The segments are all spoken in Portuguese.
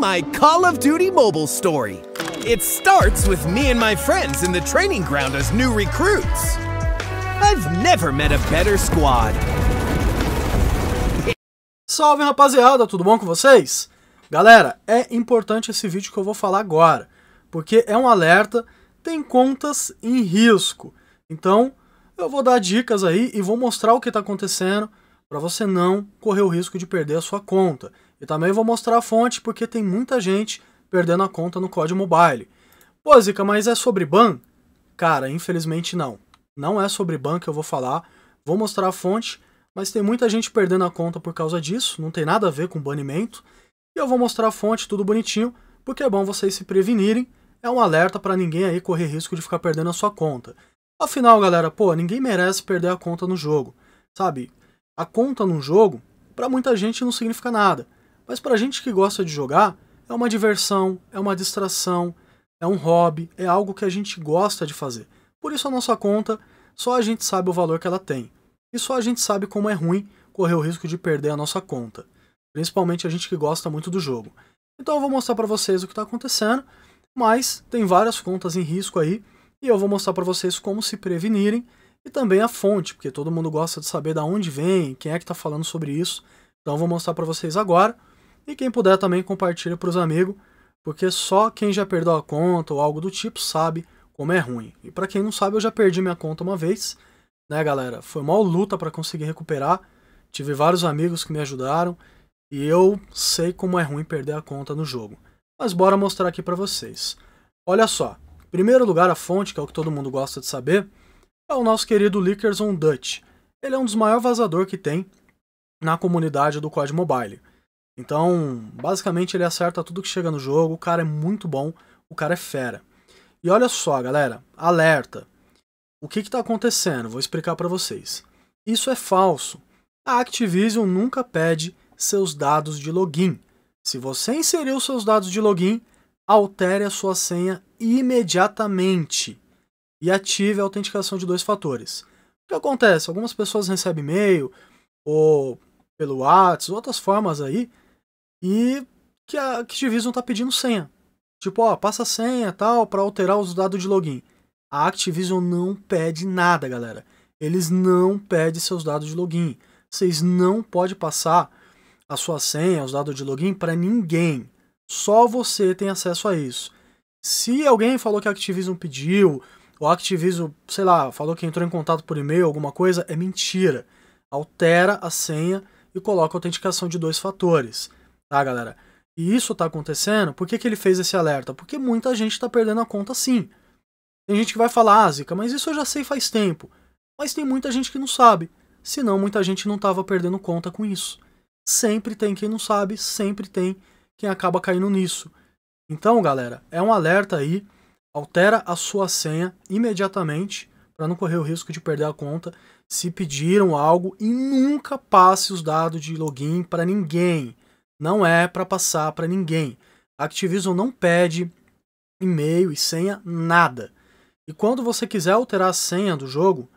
my Call of Duty mobile story. It starts with me and my friends in the training ground as new recruits. I've never met a better squad. Salve rapaziada, tudo bom com vocês? Galera, é importante esse vídeo que eu vou falar agora, porque é um alerta, tem contas em risco. Então, eu vou dar dicas aí e vou mostrar o que está acontecendo para você não correr o risco de perder a sua conta. E também vou mostrar a fonte porque tem muita gente perdendo a conta no código Mobile. Pô, Zica, mas é sobre ban? Cara, infelizmente não. Não é sobre ban que eu vou falar. Vou mostrar a fonte, mas tem muita gente perdendo a conta por causa disso. Não tem nada a ver com banimento. E eu vou mostrar a fonte, tudo bonitinho, porque é bom vocês se prevenirem. É um alerta para ninguém aí correr risco de ficar perdendo a sua conta. Afinal, galera, pô, ninguém merece perder a conta no jogo. Sabe? A conta num jogo, para muita gente não significa nada. Mas para a gente que gosta de jogar, é uma diversão, é uma distração, é um hobby, é algo que a gente gosta de fazer. Por isso a nossa conta, só a gente sabe o valor que ela tem. E só a gente sabe como é ruim correr o risco de perder a nossa conta. Principalmente a gente que gosta muito do jogo. Então eu vou mostrar para vocês o que está acontecendo, mas tem várias contas em risco aí, e eu vou mostrar para vocês como se prevenirem e também a fonte, porque todo mundo gosta de saber da onde vem, quem é que está falando sobre isso. Então eu vou mostrar para vocês agora. E quem puder também compartilha para os amigos, porque só quem já perdeu a conta ou algo do tipo sabe como é ruim. E para quem não sabe, eu já perdi minha conta uma vez, né, galera? Foi mal luta para conseguir recuperar. Tive vários amigos que me ajudaram e eu sei como é ruim perder a conta no jogo. Mas bora mostrar aqui para vocês. Olha só. Em primeiro lugar, a fonte, que é o que todo mundo gosta de saber, é o nosso querido Lickers on Dutch. Ele é um dos maiores vazadores que tem na comunidade do COD Mobile. Então, basicamente, ele acerta tudo que chega no jogo. O cara é muito bom, o cara é fera. E olha só, galera, alerta. O que está acontecendo? Vou explicar para vocês. Isso é falso. A Activision nunca pede seus dados de login. Se você inseriu seus dados de login, altere a sua senha imediatamente e ative a autenticação de dois fatores. O que acontece? Algumas pessoas recebem e-mail ou pelo WhatsApp, outras formas aí e que a Activision está pedindo senha. Tipo, ó, passa a senha tal para alterar os dados de login. A Activision não pede nada, galera. Eles não pedem seus dados de login. Vocês não pode passar a sua senha, os dados de login para ninguém. Só você tem acesso a isso. Se alguém falou que a Activision pediu, ou a Activision, sei lá, falou que entrou em contato por e-mail, alguma coisa, é mentira. Altera a senha e coloca a autenticação de dois fatores tá, galera? E isso tá acontecendo, por que, que ele fez esse alerta? Porque muita gente tá perdendo a conta sim. Tem gente que vai falar, ah, mas isso eu já sei faz tempo. Mas tem muita gente que não sabe. Senão, muita gente não tava perdendo conta com isso. Sempre tem quem não sabe, sempre tem quem acaba caindo nisso. Então, galera, é um alerta aí. Altera a sua senha imediatamente para não correr o risco de perder a conta. Se pediram algo e nunca passe os dados de login para ninguém não é para passar para ninguém. Activision não pede e-mail e senha, nada. E quando você quiser alterar a senha do jogo,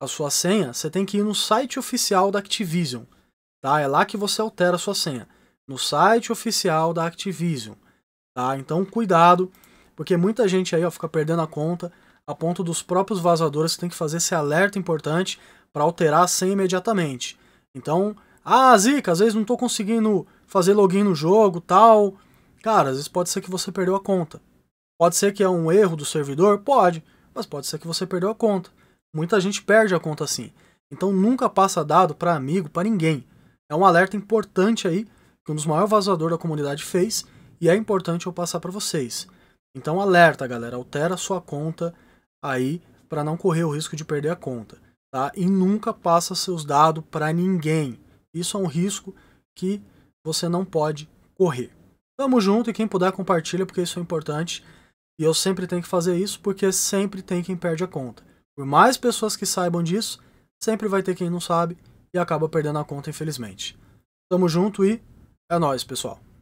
a sua senha, você tem que ir no site oficial da Activision. Tá? É lá que você altera a sua senha. No site oficial da Activision. Tá? Então cuidado, porque muita gente aí ó, fica perdendo a conta a ponto dos próprios vazadores que tem que fazer esse alerta importante para alterar a senha imediatamente. Então, ah, Zica, às vezes não estou conseguindo fazer login no jogo tal. Cara, às vezes pode ser que você perdeu a conta. Pode ser que é um erro do servidor? Pode, mas pode ser que você perdeu a conta. Muita gente perde a conta assim. Então nunca passa dado para amigo, para ninguém. É um alerta importante aí que um dos maiores vazadores da comunidade fez e é importante eu passar para vocês. Então alerta, galera, altera sua conta aí para não correr o risco de perder a conta, tá? E nunca passa seus dados para ninguém. Isso é um risco que você não pode correr. Tamo junto e quem puder compartilha porque isso é importante. E eu sempre tenho que fazer isso porque sempre tem quem perde a conta. Por mais pessoas que saibam disso, sempre vai ter quem não sabe e acaba perdendo a conta, infelizmente. Tamo junto e é nóis, pessoal.